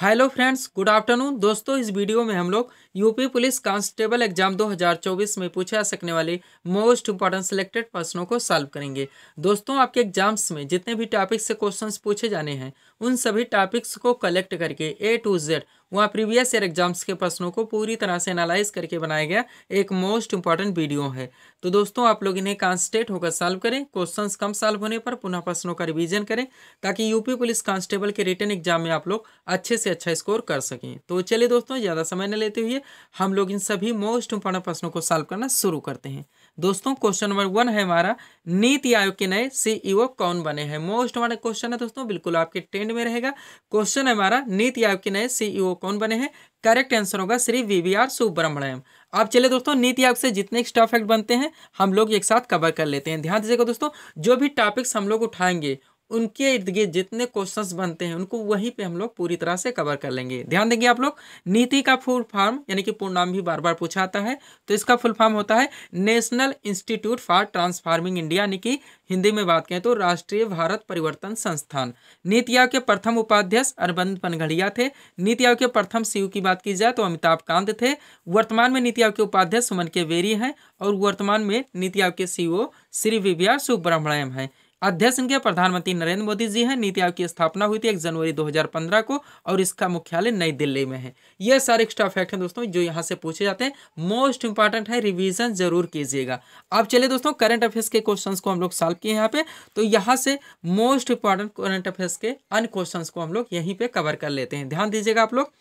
hello friends good afternoon दोस्तों इस video में हम लोग यूपी पुलिस कांस्टेबल एग्जाम 2024 में पूछे जा सकने वाले मोस्ट इंपॉर्टेंट सिलेक्टेड प्रश्नों को सॉल्व करेंगे दोस्तों आपके एग्जाम्स में जितने भी टॉपिक्स से क्वेश्चंस पूछे जाने हैं उन सभी टॉपिक्स को कलेक्ट करके ए टू जेड वहाँ प्रीवियस ईयर एग्जाम्स के प्रश्नों को पूरी तरह से एनालाइज करके बनाया गया एक मोस्ट इंपॉर्टेंट वीडियो है तो दोस्तों आप लोग इन्हें कॉन्स्टेट होकर सॉल्व करें क्वेश्चन कम सॉल्व होने पर पुनः प्रश्नों का रिविजन करें ताकि यूपी पुलिस कांस्टेबल के रिटर्न एग्जाम में आप लोग अच्छे से अच्छा स्कोर कर सकें तो चलिए दोस्तों ज़्यादा समय न लेते हुए हम लोग इन सभी मोस्ट इंपॉर्टेंट प्रश्नों को सॉल्व करना शुरू करते हैं दोस्तों क्वेश्चन नंबर वन है हमारा नीति आयोग के नए सीईओ कौन बने हैं मोस्ट इंपॉर्टेंट क्वेश्चन है दोस्तों बिल्कुल आपके ट्रेंड में रहेगा क्वेश्चन है हमारा नीति आयोग के नए सीईओ कौन बने हैं करेक्ट आंसर होगा Shri V V R Subrahmanyam आप चलिए दोस्तों नीति आयोग से जितने स्टॉफ एक्ट बनते हैं हम लोग एक साथ कवर कर लेते हैं ध्यान दीजिएगा दोस्तों जो भी टॉपिक्स हम लोग उठाएंगे उनके इर्द गिर्द जितने क्वेश्चंस बनते हैं उनको वहीं पे हम लोग पूरी तरह से कवर कर लेंगे ध्यान देंगे आप लोग नीति का फुल फॉर्म यानी कि पूर्ण नाम भी बार बार पूछा आता है तो इसका फुल फॉर्म होता है national institute for transforming India यानी कि हिंदी में बात करें तो राष्ट्रीय भारत परिवर्तन संस्थान नीति आयोग के प्रथम उपाध्यक्ष अरविंद पनघड़िया थे नीति आयोग के प्रथम सीयू की बात की जाए तो अमिताभ कांत थे वर्तमान में नीति आयोग के उपाध्यक्ष सुमन के वेरी हैं और वर्तमान में नीति आयोग के CEO Shri V V R Subrahmanyam हैं अध्यक्ष इनके प्रधानमंत्री नरेंद्र मोदी जी हैं नीति आयोग की स्थापना हुई थी एक जनवरी 2015 को और इसका मुख्यालय नई दिल्ली में है ये सारे एक्स्ट्रा फैक्ट हैं दोस्तों जो यहाँ से पूछे जाते हैं मोस्ट इंपॉर्टेंट है रिविजन जरूर कीजिएगा अब चलिए दोस्तों करंट अफेयर्स के क्वेश्चन को हम लोग सॉल्व किए यहाँ पे तो यहाँ से मोस्ट इंपॉर्टेंट करंट अफेयर्स के अन्य क्वेश्चन को हम लोग यहीं पर कवर कर लेते हैं ध्यान दीजिएगा आप लोग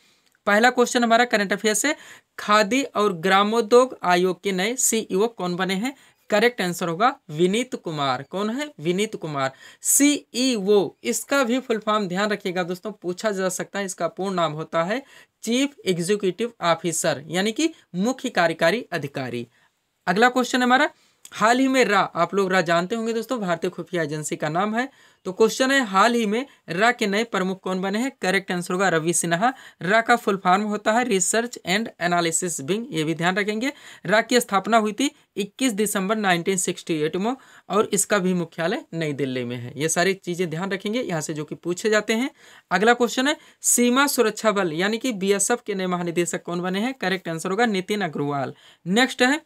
पहला क्वेश्चन हमारा करंट अफेयर्स है खादी और ग्रामोद्योग आयोग के नए सीईओ e कौन बने हैं करेक्ट आंसर होगा विनीत कुमार कौन है विनीत कुमार सीईओ e इसका भी फुल फॉर्म ध्यान रखिएगा दोस्तों पूछा जा सकता है इसका पूर्ण नाम होता है चीफ एग्जीक्यूटिव ऑफिसर यानी कि मुख्य कार्यकारी अधिकारी अगला क्वेश्चन हमारा हाल ही में रा आप लोग रा जानते होंगे दोस्तों भारतीय खुफिया एजेंसी का नाम है तो क्वेश्चन है हाल ही में रा के नए प्रमुख कौन बने हैं करेक्ट आंसर होगा रवि सिन्हा रा का फुल फॉर्म होता है रिसर्च एंड एनालिसिस विंग ये भी ध्यान रखेंगे रा की स्थापना हुई थी 21 दिसंबर 1968 में और इसका भी मुख्यालय नई दिल्ली में है ये सारी चीज़ें ध्यान रखेंगे यहाँ से जो कि पूछे जाते हैं अगला क्वेश्चन है सीमा सुरक्षा बल यानी कि बी के नए महानिदेशक कौन बने हैं करेक्ट आंसर होगा नितिन अग्रवाल नेक्स्ट है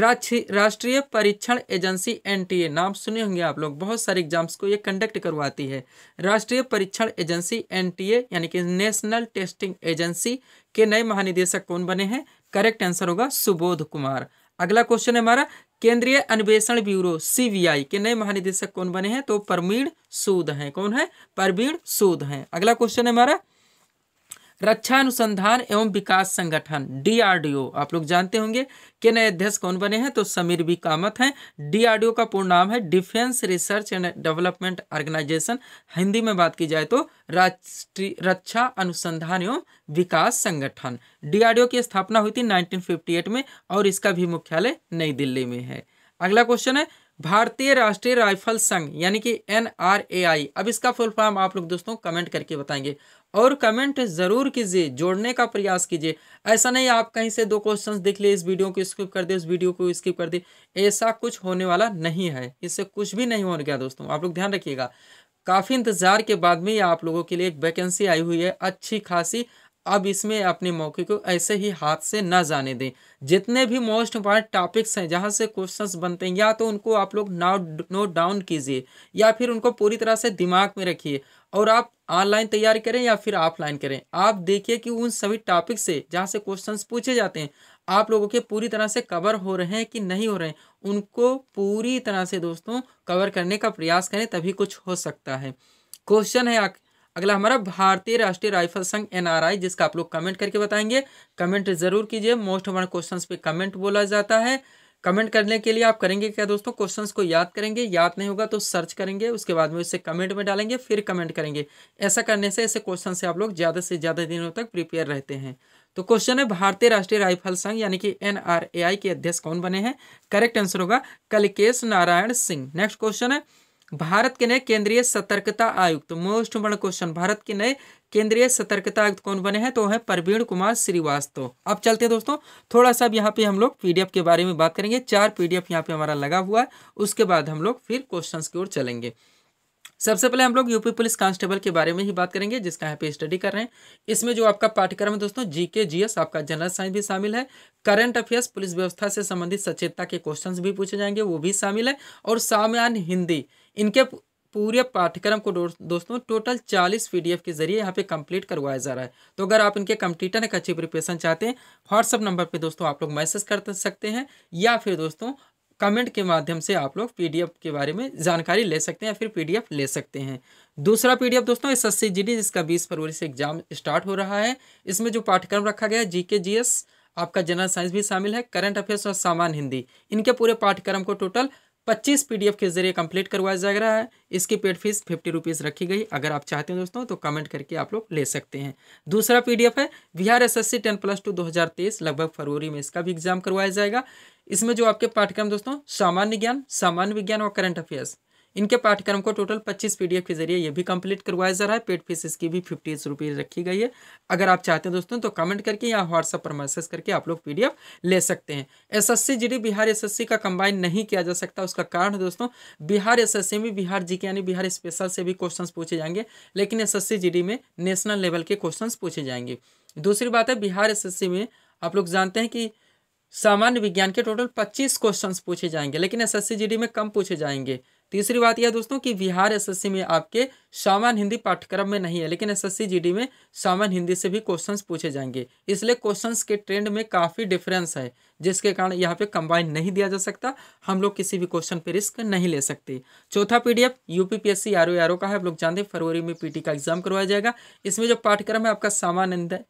राष्ट्रीय परीक्षण एजेंसी एनटीए नाम सुने होंगे आप लोग बहुत सारे एग्जाम्स को ये कंडक्ट करवाती है राष्ट्रीय परीक्षण एजेंसी एनटीए यानी कि नेशनल टेस्टिंग एजेंसी के नए महानिदेशक कौन बने हैं करेक्ट आंसर होगा सुबोध कुमार अगला क्वेश्चन है हमारा केंद्रीय अन्वेषण ब्यूरो सीबीआई के नए महानिदेशक कौन बने हैं तो परमीण सूद हैं कौन है परवीण सूद हैं अगला क्वेश्चन है हमारा रक्षा अनुसंधान एवं विकास संगठन डीआरडीओ आप लोग जानते होंगे के नए अध्यक्ष कौन बने हैं तो समीर बी कामत हैं डीआरडीओ का पूर्ण नाम है defence research and development organisation Hindi में बात की जाए तो राष्ट्रीय रक्षा अनुसंधान एवं विकास संगठन डीआरडीओ की स्थापना हुई थी नाइनटीन में और इसका भी मुख्यालय नई दिल्ली में है अगला क्वेश्चन है भारतीय राष्ट्रीय राइफल संघ यानी कि एन अब इसका फुल फॉर्म आप लोग दोस्तों कमेंट करके बताएंगे और कमेंट ज़रूर कीजिए जोड़ने का प्रयास कीजिए ऐसा नहीं आप कहीं से दो क्वेश्चंस देख लिए इस वीडियो को स्किप कर दे उस वीडियो को स्किप कर दे ऐसा कुछ होने वाला नहीं है इससे कुछ भी नहीं होने गया दोस्तों आप लोग ध्यान रखिएगा काफ़ी इंतज़ार के बाद में ये आप लोगों के लिए एक वैकेंसी आई हुई है अच्छी खासी अब इसमें अपने मौके को ऐसे ही हाथ से ना जाने दें जितने भी मोस्ट इम्पॉर्टेंट टॉपिक्स हैं जहाँ से क्वेश्चंस बनते हैं या तो उनको आप लोग नाउ नोट डाउन कीजिए या फिर उनको पूरी तरह से दिमाग में रखिए और आप ऑनलाइन तैयारी करें या फिर ऑफलाइन करें आप देखिए कि उन सभी टॉपिक से जहाँ से क्वेश्चन पूछे जाते हैं आप लोगों के पूरी तरह से कवर हो रहे हैं कि नहीं हो रहे हैं उनको पूरी तरह से दोस्तों कवर करने का प्रयास करें तभी कुछ हो सकता है क्वेश्चन है अगला हमारा भारतीय राष्ट्रीय राइफल संघ एनआरआई जिसका आप लोग कमेंट करके बताएंगे कमेंट जरूर कीजिए मोस्ट हमारे क्वेश्चन पे कमेंट बोला जाता है कमेंट करने के लिए आप करेंगे क्या दोस्तों क्वेश्चंस को याद करेंगे याद नहीं होगा तो सर्च करेंगे उसके बाद में उसे कमेंट में डालेंगे फिर कमेंट करेंगे ऐसा करने से ऐसे क्वेश्चन से आप लोग ज़्यादा से ज़्यादा दिनों तक प्रिपेयर रहते हैं तो क्वेश्चन है भारतीय राष्ट्रीय राइफल संघ यानी कि एन के अध्यक्ष कौन बने हैं करेक्ट आंसर होगा कलकेश नारायण सिंह नेक्स्ट क्वेश्चन है भारत के नए केंद्रीय सतर्कता आयुक्त मोस्ट इम्पोर्टेंट क्वेश्चन भारत के नए केंद्रीय सतर्कता आयुक्त कौन बने हैं तो है प्रवीण कुमार श्रीवास्तव अब चलते हैं दोस्तों थोड़ा सा यहाँ पे हम लोग पीडीएफ के बारे में बात करेंगे चार पीडीएफ यहाँ पे हमारा लगा हुआ है उसके बाद हम लोग फिर क्वेश्चन की ओर चलेंगे सबसे पहले हम लोग यूपी पुलिस कांस्टेबल के बारे में ही बात करेंगे जिसका यहाँ पे स्टडी कर रहे हैं इसमें जो आपका पाठ्यक्रम है दोस्तों जीके जीएस आपका जनरल साइंस भी शामिल है करंट अफेयर्स पुलिस व्यवस्था से संबंधित सचेतता के क्वेश्चंस भी पूछे जाएंगे वो भी शामिल है और सामान्य हिंदी इनके पूरे पाठ्यक्रम को दोस्तों टोटल 40 पीडीएफ के जरिए यहाँ पे कंप्लीट करवाया जा रहा है तो अगर आप इनके कंप्लीटर एक अच्छी प्रिपरेशन चाहते हैं व्हाट्सअप नंबर पे दोस्तों आप लोग मैसेज कर सकते हैं या फिर दोस्तों कमेंट के माध्यम से आप लोग पीडीएफ के बारे में जानकारी ले सकते हैं या फिर पीडीएफ ले सकते हैं दूसरा पीडीएफ दोस्तों एस एस जिसका बीस फरवरी से एग्जाम स्टार्ट हो रहा है इसमें जो पाठ्यक्रम रखा गया है के जीएस आपका जनरल साइंस भी शामिल है करंट अफेयर्स और सामान्य हिंदी इनके पूरे पाठ्यक्रम को टोटल पच्चीस पी के जरिए कंप्लीट करवाया जा रहा है इसकी पेड फीस फिफ्टी रुपीज़ रखी गई अगर आप चाहते हैं दोस्तों तो कमेंट करके आप लोग ले सकते हैं दूसरा पी है Bihar C ten plus two तेईस लगभग फरवरी में इसका भी एग्जाम करवाया जाएगा इसमें जो आपके पाठ्यक्रम दोस्तों सामान्य ज्ञान सामान्य विज्ञान और करंट अफेयर्स इनके पाठ्यक्रम को टोटल पच्चीस पी के जरिए ये भी कंप्लीट करवाया जा रहा है पेड फीस इसकी भी फिफ्टी रुपीज़ रखी गई है अगर आप चाहते हैं दोस्तों तो कमेंट करके या व्हाट्सअप पर मैसेज करके आप लोग पी ले सकते हैं एस एस बिहार एस का कंबाइन नहीं किया जा सकता उसका कारण दोस्तों बिहार एस में बिहार जी के यानी बिहार स्पेशल से भी क्वेश्चन पूछे जाएंगे लेकिन एस एस में नेशनल लेवल के क्वेश्चन पूछे जाएंगे दूसरी बात है बिहार एस में आप लोग जानते हैं कि सामान्य विज्ञान के टोटल 25 क्वेश्चंस पूछे जाएंगे लेकिन एस एस में कम पूछे जाएंगे तीसरी बात यह दोस्तों कि बिहार एसएससी में आपके सामान्य हिंदी पाठ्यक्रम में नहीं है लेकिन एसएससी जीडी में सामान्य हिंदी से भी क्वेश्चंस पूछे जाएंगे इसलिए क्वेश्चंस के ट्रेंड में काफ़ी डिफरेंस है जिसके कारण यहाँ पे कंबाइन नहीं दिया जा सकता हम लोग किसी भी क्वेश्चन पे रिस्क नहीं ले सकते चौथा पीडीएफ यूपीपीएससी आर ओ का है आप लोग जानते हैं फरवरी में पीटी का एग्जाम करवाया जाएगा इसमें जो पाठ्यक्रम है आपका सामान्य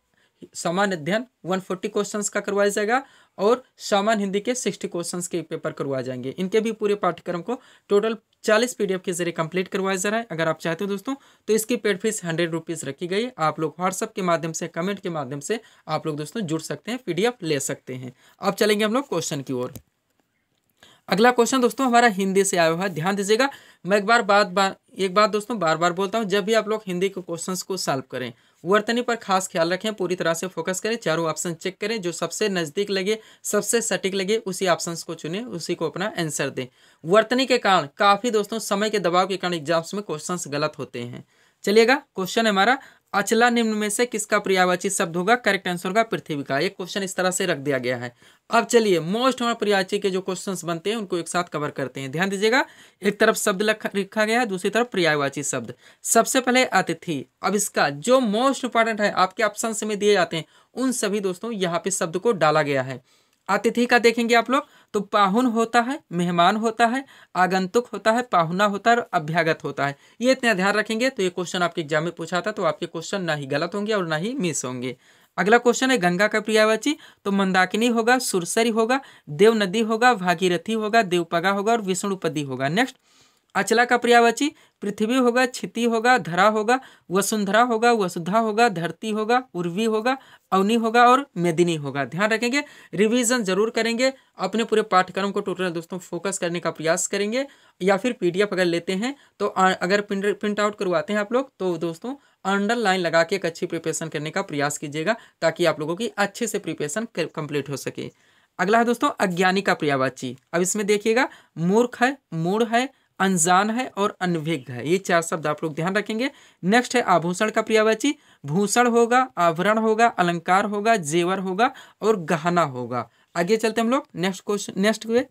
सामान्य अध्ययन 140 क्वेश्चंस का करवाया जाएगा और सामान्य हिंदी के 60 क्वेश्चंस के पेपर करवाए जाएंगे इनके भी पूरे पाठ्यक्रम को टोटल 40 पीडीएफ के जरिए कंप्लीट करवाया जा रहा है अगर आप चाहते हो दोस्तों तो इसकी पेड फीस हंड्रेड रुपीज़ रखी गई है आप लोग व्हाट्सअप के माध्यम से कमेंट के माध्यम से आप लोग दोस्तों जुड़ सकते हैं पी ले सकते हैं अब चलेंगे हम लोग क्वेश्चन की ओर अगला क्वेश्चन दोस्तों हमारा हिंदी से आया हुआ है ध्यान दीजिएगा मैं एक बार बात बार एक बात दोस्तों बार बार बोलता हूँ जब भी आप लोग हिंदी के क्वेश्चंस को सॉल्व करें वर्तनी पर खास ख्याल रखें पूरी तरह से फोकस करें चारों ऑप्शन चेक करें जो सबसे नज़दीक लगे सबसे सटीक लगे उसी ऑप्शन को चुने उसी को अपना आंसर दें वर्तनी के कारण काफ़ी दोस्तों समय के दबाव के कारण एग्जाम्स में क्वेश्चन गलत होते हैं चलिएगा क्वेश्चन हमारा अचला निम्न में से किसका प्रियावाची शब्द होगा करेक्ट आंसर होगा पृथ्वी का एक क्वेश्चन इस तरह से रख दिया गया है अब चलिए मोस्ट हमारे पर्यावाची के जो क्वेश्चंस बनते हैं उनको एक साथ कवर करते हैं ध्यान दीजिएगा एक तरफ शब्द लिखा गया है दूसरी तरफ प्रियावाची शब्द सबसे पहले अतिथि अब इसका जो मोस्ट इंपॉर्टेंट है आपके ऑप्शन में दिए जाते हैं उन सभी दोस्तों यहाँ पे शब्द को डाला गया है अतिथि का देखेंगे आप लोग तो पाहुन होता है मेहमान होता है आगंतुक होता है पाहुना होता है और अभ्यागत होता है ये इतना ध्यान रखेंगे तो ये क्वेश्चन आपके एग्जाम में पूछा था तो आपके क्वेश्चन ना ही गलत होंगे और ना ही मिस होंगे अगला क्वेश्चन है गंगा का प्रियावाची तो मंदाकिनी होगा सुरसरी होगा देव नदी होगा भागीरथी होगा देवपगा होगा और विष्णुपदी होगा नेक्स्ट अचला का पर्यावाची पृथ्वी होगा क्षिति होगा धरा होगा वसुंधरा होगा वसुधा होगा धरती होगा उर्वी होगा अवनी होगा और मेदिनी होगा ध्यान रखेंगे रिवीजन जरूर करेंगे अपने पूरे पाठ्यक्रम को टोटल दोस्तों फोकस करने का प्रयास करेंगे या फिर पीडीएफ अगर लेते हैं तो अगर प्रिंट आउट करवाते हैं आप लोग तो दोस्तों अंडरलाइन लगा के एक अच्छी प्रिपरेशन करने का प्रयास कीजिएगा ताकि आप लोगों की अच्छे से प्रिपरेशन कंप्लीट हो सके अगला है दोस्तों अज्ञानी का प्रयावाची अब इसमें देखिएगा मूर्ख है मूढ़ है अनजान है और अनभिज्ञ है ये चार शब्द आप लोग ध्यान रखेंगे नेक्स्ट है आभूषण का प्रियावाची भूषण होगा आवरण होगा अलंकार होगा जेवर होगा और गहना होगा आगे चलते हम लोग नेक्स्ट क्वेश्चन नेक्स्ट हुए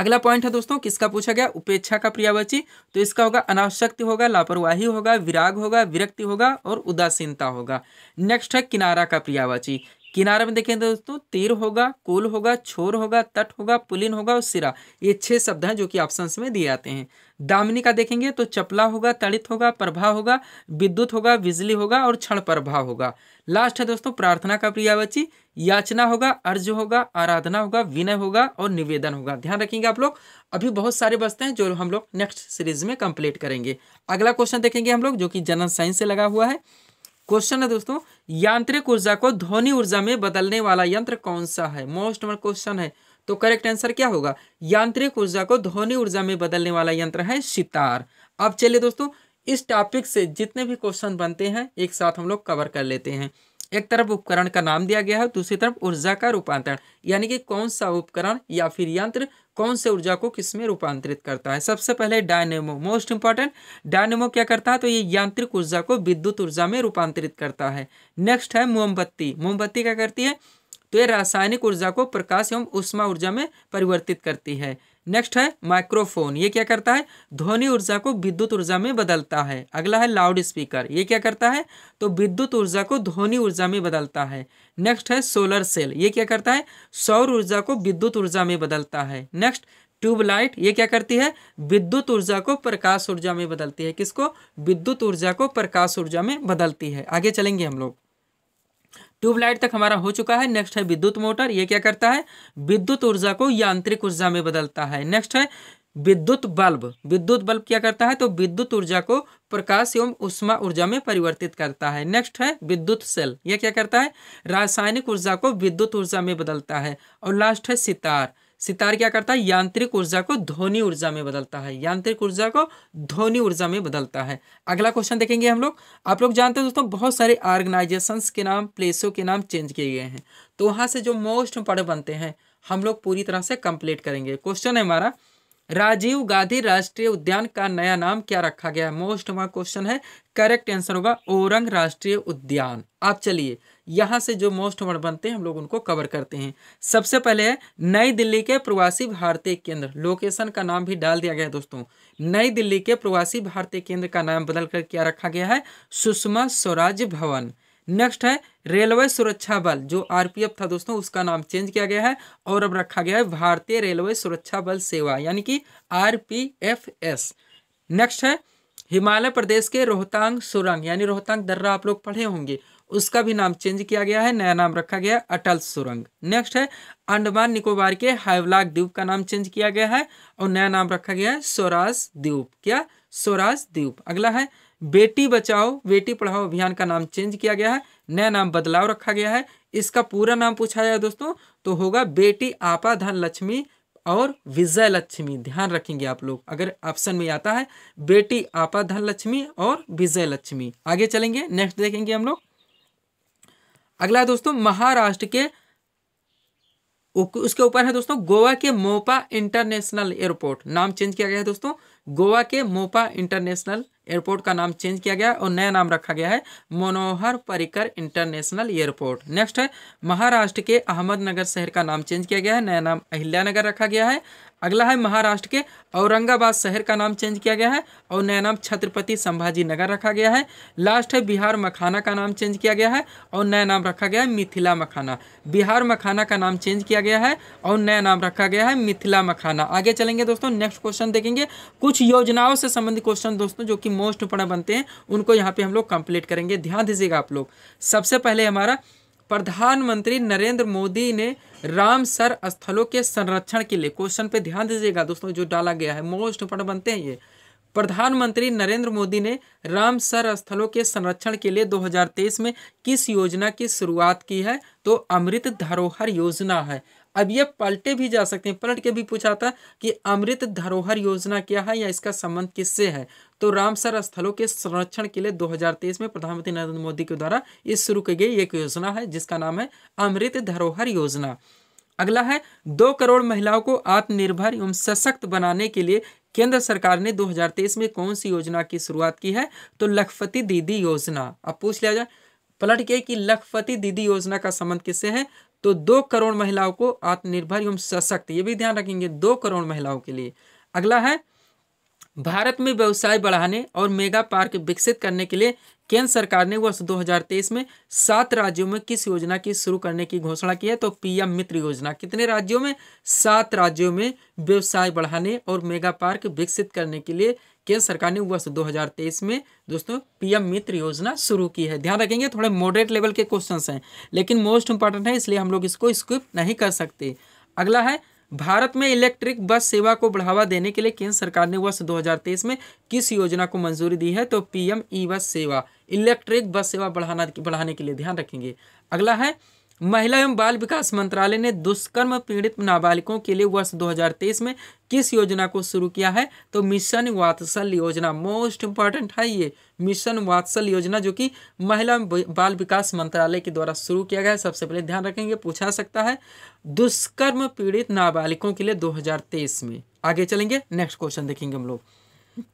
अगला पॉइंट है दोस्तों किसका पूछा गया उपेक्षा का प्रियावाची तो इसका होगा अनावशक्ति होगा लापरवाही होगा विराग होगा विरक्ति होगा और उदासीनता होगा नेक्स्ट है किनारा का प्रियावाची किनारे में देखें दोस्तों तीर होगा कुल होगा छोर होगा तट होगा पुलिन होगा और सिरा ये छह शब्द हैं जो कि ऑप्शन में दिए आते हैं दामिनी का देखेंगे तो चपला होगा तड़ित होगा प्रभाव होगा विद्युत होगा बिजली होगा और क्षण प्रभाव होगा लास्ट है दोस्तों प्रार्थना का प्रियावची याचना होगा अर्ज होगा आराधना होगा विनय होगा और निवेदन होगा ध्यान रखेंगे आप लोग अभी बहुत सारे बस्ते हैं जो हम लोग नेक्स्ट सीरीज में कंप्लीट करेंगे अगला क्वेश्चन देखेंगे हम लोग जो कि जनरल साइंस से लगा हुआ है क्वेश्चन है दोस्तों यांत्रिक ऊर्जा को ध्वनि ऊर्जा में बदलने वाला यंत्र कौन सा है मोस्ट नंबर क्वेश्चन है तो करेक्ट आंसर क्या होगा यांत्रिक ऊर्जा को ध्वनि ऊर्जा में बदलने वाला यंत्र है सितार अब चलिए दोस्तों इस टॉपिक से जितने भी क्वेश्चन बनते हैं एक साथ हम लोग कवर कर लेते हैं एक तरफ उपकरण का नाम दिया गया है दूसरी तरफ ऊर्जा का रूपांतरण यानी कि कौन सा उपकरण या फिर यंत्र कौन से ऊर्जा को किस में रूपांतरित करता है सबसे पहले डायनेमो मोस्ट इंपॉर्टेंट डायनेमो क्या करता है तो ये यांत्रिक ऊर्जा को विद्युत ऊर्जा में रूपांतरित करता है नेक्स्ट है मोमबत्ती मोमबत्ती क्या करती है तो ये रासायनिक ऊर्जा को प्रकाश एवं उष्मा ऊर्जा में परिवर्तित करती है नेक्स्ट है माइक्रोफोन ये क्या करता है ध्वनि ऊर्जा को विद्युत ऊर्जा में बदलता है अगला है लाउड स्पीकर ये क्या करता है तो विद्युत ऊर्जा को ध्वनि ऊर्जा में बदलता है नेक्स्ट है सोलर सेल ये क्या करता है सौर ऊर्जा को विद्युत ऊर्जा में बदलता है नेक्स्ट ट्यूबलाइट ये क्या करती है विद्युत ऊर्जा को प्रकाश ऊर्जा में बदलती है किसको विद्युत ऊर्जा को प्रकाश ऊर्जा में बदलती है आगे चलेंगे हम लोग ट्यूबलाइट तक हमारा हो चुका है नेक्स्ट है विद्युत मोटर ये क्या करता है विद्युत ऊर्जा को यांत्रिक ऊर्जा में बदलता है नेक्स्ट है विद्युत बल्ब विद्युत बल्ब क्या करता है तो विद्युत ऊर्जा को प्रकाश एवं उष्मा ऊर्जा में परिवर्तित करता है नेक्स्ट है विद्युत सेल यह क्या करता है रासायनिक ऊर्जा को विद्युत ऊर्जा में बदलता है और लास्ट है सितार सितार क्या करता है यांत्रिक ऊर्जा को ध्वनि ऊर्जा में बदलता है यांत्रिक ऊर्जा को ध्वनि ऊर्जा में बदलता है अगला क्वेश्चन देखेंगे हम लोग आप लोग जानते हैं दोस्तों बहुत सारे ऑर्गेनाइजेशंस के नाम प्लेसों के नाम चेंज किए गए हैं तो वहाँ से जो मोस्ट इम्पॉर्टेंट बनते हैं हम लोग पूरी तरह से कंप्लीट करेंगे क्वेश्चन है हमारा राजीव गांधी राष्ट्रीय उद्यान का नया नाम क्या रखा गया है मोस्ट वन क्वेश्चन है करेक्ट आंसर होगा ओरंग राष्ट्रीय उद्यान आप चलिए यहाँ से जो मोस्ट वर्ड बनते हैं हम लोग उनको कवर करते हैं सबसे पहले है नई दिल्ली के प्रवासी भारतीय केंद्र लोकेशन का नाम भी डाल दिया गया है दोस्तों नई दिल्ली के प्रवासी भारतीय केंद्र का नाम बदलकर क्या रखा गया है सुषमा स्वराज भवन नेक्स्ट है रेलवे सुरक्षा बल जो आरपीएफ था दोस्तों उसका नाम चेंज किया गया है और अब रखा गया है भारतीय रेलवे सुरक्षा बल सेवा यानी कि आरपीएफएस नेक्स्ट है हिमालय प्रदेश के रोहतांग सुरंग यानी रोहतांग दर्रा आप लोग पढ़े होंगे उसका भी नाम चेंज किया गया है नया नाम रखा गया अटल सुरंग नेक्स्ट है अंडमान निकोबार के हाइवलाक द्वीप का नाम चेंज किया गया है और नया नाम रखा गया है स्वराज द्वीप क्या स्वराज द्वीप अगला है बेटी बचाओ बेटी पढ़ाओ अभियान का नाम चेंज किया गया है नया नाम बदलाव रखा गया है इसका पूरा नाम पूछा जाए दोस्तों तो होगा बेटी आपा धन लक्ष्मी और विजय लक्ष्मी ध्यान रखेंगे आप लोग अगर ऑप्शन में आता है बेटी आपा धन लक्ष्मी और विजय लक्ष्मी आगे चलेंगे नेक्स्ट देखेंगे हम लोग अगला दोस्तों महाराष्ट्र के उसके ऊपर है दोस्तों गोवा के मोपा इंटरनेशनल एयरपोर्ट नाम चेंज किया गया है दोस्तों गोवा के मोपा इंटरनेशनल एयरपोर्ट का नाम चेंज किया गया और नया नाम रखा गया है Manohar Parrikar international airport next है महाराष्ट्र के अहमदनगर शहर का नाम चेंज किया गया है नया नाम अहिल्यानगर रखा गया है अगला है महाराष्ट्र के औरंगाबाद शहर का नाम चेंज किया गया है और नया नाम छत्रपति संभाजी नगर रखा गया है लास्ट है बिहार मखाना का नाम चेंज किया गया है और नया नाम रखा गया है मिथिला मखाना बिहार मखाना का नाम चेंज किया गया है और नया नाम रखा गया है मिथिला मखाना आगे चलेंगे दोस्तों नेक्स्ट क्वेश्चन देखेंगे कुछ योजनाओं से संबंधित क्वेश्चन दोस्तों जो कि मोस्ट इंपोर्टेंट बनते हैं उनको यहाँ पे हम लोग कंप्लीट करेंगे ध्यान दीजिएगा आप लोग सबसे पहले हमारा प्रधानमंत्री नरेंद्र मोदी ने रामसर स्थलों के संरक्षण के लिए क्वेश्चन पे ध्यान दीजिएगा दोस्तों जो डाला गया है मोस्ट इंपॉर्टेंट बनते हैं ये प्रधानमंत्री नरेंद्र मोदी ने रामसर स्थलों के संरक्षण के लिए 2023 में किस योजना की शुरुआत की है तो अमृत धरोहर योजना है अब ये पलटे भी जा सकते हैं पलट के भी पूछा था कि अमृत धरोहर योजना क्या है या इसका संबंध किससे है तो रामसर स्थलों के संरक्षण के लिए 2023 में प्रधानमंत्री नरेंद्र मोदी के द्वारा इस शुरू की गई एक योजना है जिसका नाम है अमृत धरोहर योजना अगला है दो करोड़ महिलाओं को आत्मनिर्भर एवं सशक्त बनाने के लिए केंद्र सरकार ने 2023 में कौन सी योजना की शुरुआत की है तो लखपति दीदी योजना अब पूछ लिया जाए पलट के कि लखपति दीदी योजना का संबंध किससे है तो दो करोड़ महिलाओं को आत्मनिर्भर एवं सशक्त ये भी ध्यान रखेंगे दो करोड़ महिलाओं के लिए अगला है भारत में व्यवसाय बढ़ाने और मेगा पार्क विकसित करने के लिए केंद्र सरकार ने वर्ष 2023 में सात राज्यों में किस योजना की शुरू करने की घोषणा की है तो पीएम मित्र योजना कितने राज्यों में सात राज्यों में व्यवसाय बढ़ाने और मेगा पार्क विकसित करने के लिए केंद्र सरकार ने वर्ष 2023 में दोस्तों पीएम मित्र योजना शुरू की है ध्यान रखेंगे थोड़े मॉडरेट लेवल के क्वेश्चन हैं लेकिन मोस्ट इंपॉर्टेंट है इसलिए हम लोग इसको स्किप नहीं कर सकते अगला है भारत में इलेक्ट्रिक बस सेवा को बढ़ावा देने के लिए केंद्र सरकार ने वर्ष 2023 में किस योजना को मंजूरी दी है तो पीएम ई बस सेवा इलेक्ट्रिक बस सेवा बढ़ाना बढ़ाने के लिए ध्यान रखेंगे अगला है महिला एवं बाल विकास मंत्रालय ने दुष्कर्म पीड़ित नाबालिगों के लिए वर्ष 2023 में किस योजना को शुरू किया है तो मिशन वात्सल योजना मोस्ट इंपॉर्टेंट है ये मिशन वात्सल योजना जो कि महिला एवं बाल विकास मंत्रालय के द्वारा शुरू किया गया है सबसे पहले ध्यान रखेंगे पूछा सकता है दुष्कर्म पीड़ित नाबालिगों के लिए दो में आगे चलेंगे नेक्स्ट क्वेश्चन देखेंगे हम लोग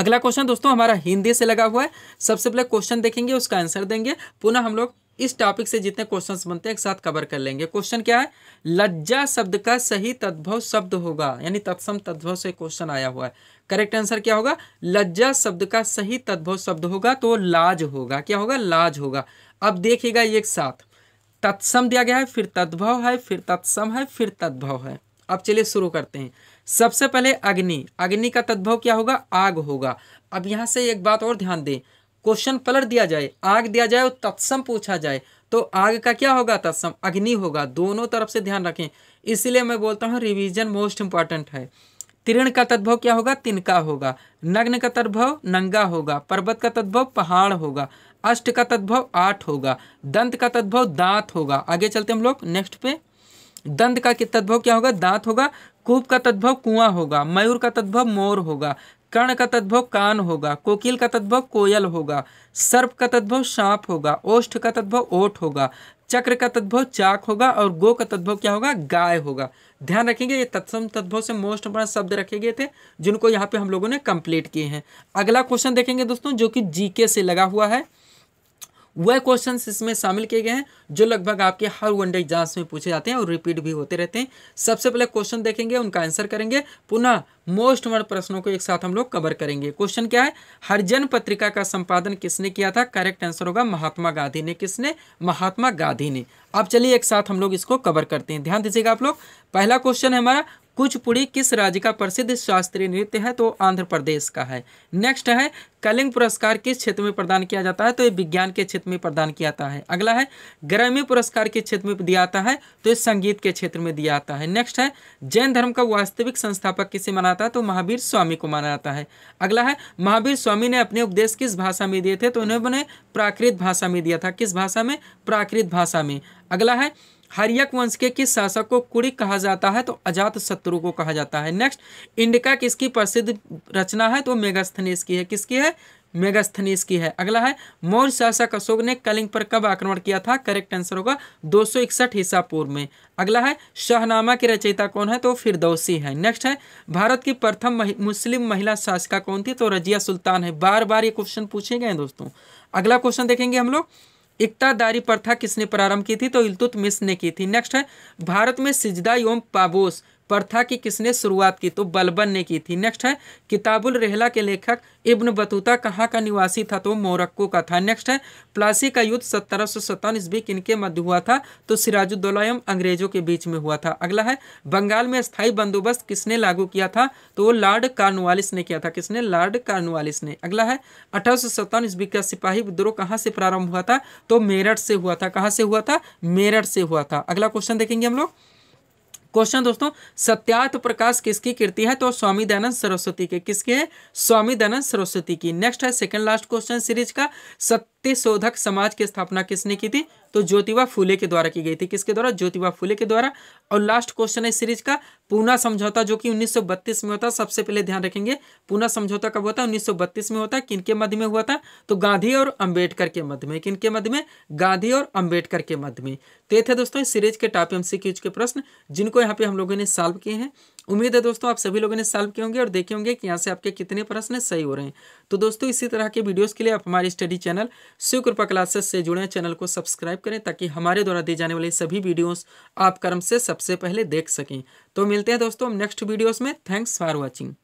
अगला क्वेश्चन दोस्तों हमारा हिंदी से लगा हुआ है सबसे पहले क्वेश्चन देखेंगे उसका आंसर देंगे पुनः हम लोग इस टॉपिक से जितने क्वेश्चंस बनते हैं एक साथ कवर कर लेंगे क्वेश्चन क्या है लज्जा शब्द का सही तद्भव शब्द होगा यानी तत्सम तद्भव से क्वेश्चन आया हुआ है करेक्ट आंसर क्या होगा लज्जा शब्द का सही तद्भव शब्द होगा तो लाज होगा क्या होगा लाज होगा अब देखिएगा एक साथ तत्सम दिया गया है फिर तद्भव है फिर तत्सम है फिर तद्भव है अब चलिए शुरू करते हैं सबसे पहले अग्नि अग्नि का तद्भव क्या होगा आग होगा अब यहां से एक बात और ध्यान दें क्वेश्चन पलट दिया जाए आग दिया जाए और तत्सम पूछा जाए तो आग का क्या होगा तत्सम अग्नि होगा दोनों तरफ से ध्यान रखें इसलिए मैं बोलता हूँ रिविजन मोस्ट इंपॉर्टेंट है तिरण का तद्भव क्या होगा तिनका होगा नग्न का तद्भव नंगा होगा पर्वत का तद्भव पहाड़ होगा अष्ट का तद्भव आठ होगा दंत का तद्भव दांत होगा आगे चलते हम लोग नेक्स्ट पे दंत का तद्भव क्या होगा दांत होगा कूप का तद्भव कुआं होगा मयूर का तद्भव मोर होगा कर्ण का तद्भव कान होगा कोकिल का तद्भव कोयल होगा सर्प का तद्भव सांप होगा ओष्ठ का तद्भव ओठ होगा चक्र का तद्भव चाक होगा और गो का तद्भव क्या होगा गाय होगा ध्यान रखेंगे ये तत्सम तद्भव से मोस्ट इंपोर्टेंट शब्द रखे गए थे जिनको यहाँ पे हम लोगों ने कंप्लीट किए हैं अगला क्वेश्चन देखेंगे दोस्तों जो कि जीके से लगा हुआ है वह क्वेश्चन इसमें शामिल किए गए हैं जो लगभग आपके हर वनडे एग्जाम्स में पूछे जाते हैं और रिपीट भी होते रहते हैं सबसे पहले क्वेश्चन देखेंगे उनका आंसर करेंगे पुनः मोस्ट वर्ड प्रश्नों को एक साथ हम लोग कवर करेंगे क्वेश्चन क्या है हरिजन पत्रिका का संपादन किसने किया था करेक्ट आंसर होगा महात्मा गांधी ने किसने महात्मा गांधी ने अब चलिए एक साथ हम लोग इसको कवर करते हैं ध्यान दीजिएगा आप लोग पहला क्वेश्चन है हमारा कुचपुड़ी किस राज्य का प्रसिद्ध शास्त्रीय नृत्य है तो आंध्र प्रदेश का है नेक्स्ट है कलिंग पुरस्कार किस क्षेत्र में प्रदान किया जाता है तो ये विज्ञान के क्षेत्र में प्रदान किया जाता है अगला है ग्रामीण पुरस्कार के क्षेत्र में दिया जाता है तो ये संगीत के क्षेत्र में दिया जाता है नेक्स्ट है जैन धर्म का वास्तविक संस्थापक किसे माना जाता है तो महावीर स्वामी को माना जाता है अगला है महावीर स्वामी ने अपने उपदेश किस भाषा में दिए थे तो उन्होंने प्राकृत भाषा में दिया था किस भाषा में प्राकृत भाषा में अगला है हरियक वंश के किस शासक को कुड़ी कहा जाता है तो अजात शत्रु को कहा जाता है नेक्स्ट इंडिका किसकी प्रसिद्ध रचना है तो मेगास्थनीस की है किसकी है मेगास्थनीस की है अगला है मौर्य शासक अशोक ने कलिंग पर कब आक्रमण किया था करेक्ट आंसर होगा दो सौ इकसठ ईसा पूर्व में अगला है शाहनामा की रचयिता कौन है तो फिरदौसी है नेक्स्ट है भारत की प्रथम महि, मुस्लिम महिला शासिका कौन थी तो रजिया सुल्तान है बार बार ये क्वेश्चन पूछे गए दोस्तों अगला क्वेश्चन देखेंगे हम लोग इकतादारी प्रथा किसने प्रारंभ की थी तो इलतुत मिस ने की थी नेक्स्ट है भारत में सिजदा एवं पाबोस प्रथा की किसने शुरुआत की तो बलबन ने की थी नेक्स्ट है किताबुल रेहला के लेखक इब्न बतूता कहाँ का निवासी था तो मोरक्को का था नेक्स्ट है प्लासी का युद्ध सत्रह सौ सत्तावन ईस्वी किनके मध्य हुआ था तो सिराजुद्दौलायम अंग्रेजों के बीच में हुआ था अगला है बंगाल में स्थायी बंदोबस्त किसने लागू किया था तो वो लॉर्ड कार्नवालिस ने किया था किसने लॉर्ड कार्नवालिस ने अगला है अठारह सौ सत्तावन ईस्वी का सिपाही विद्रोह कहाँ से प्रारंभ हुआ था तो मेरठ से हुआ था कहाँ से हुआ था मेरठ से हुआ था अगला क्वेश्चन देखेंगे हम लोग क्वेश्चन दोस्तों सत्यार्थ प्रकाश किसकी कृति है तो स्वामी दयानंद सरस्वती के किसके है स्वामी दयानंद सरस्वती की नेक्स्ट है सेकंड लास्ट क्वेश्चन सीरीज का सत्य शोधक समाज की स्थापना किसने की थी तो ज्योतिबा फूले के द्वारा की गई थी किसके द्वारा ज्योतिबा फूले के द्वारा और लास्ट क्वेश्चन है सीरीज का पूना समझौता जो कि 1932 में होता सबसे पहले ध्यान रखेंगे पूना समझौता कब होता है 1932 में होता है किनके मध्य में हुआ था तो गांधी और अंबेडकर के मध्य में किनके मध्य में गांधी और अंबेडकर के मध्य में तो थे दोस्तों इस सीरीज के टॉप एम के प्रश्न जिनको यहाँ पे हम लोगों ने सॉल्व किए हैं उम्मीद है दोस्तों आप सभी लोगों ने सॉल्व किए होंगे और देखे होंगे कि यहाँ से आपके कितने प्रश्न सही हो रहे हैं तो दोस्तों इसी तरह के वीडियोज के लिए आप हमारे स्टडी चैनल शिव कृपा क्लासेस से जुड़े चैनल को सब्सक्राइब करें ताकि हमारे द्वारा दी जाने वाली सभी वीडियोस आप कर्म से सबसे पहले देख सकें तो मिलते हैं दोस्तों नेक्स्ट वीडियोस में थैंक्स फॉर वॉचिंग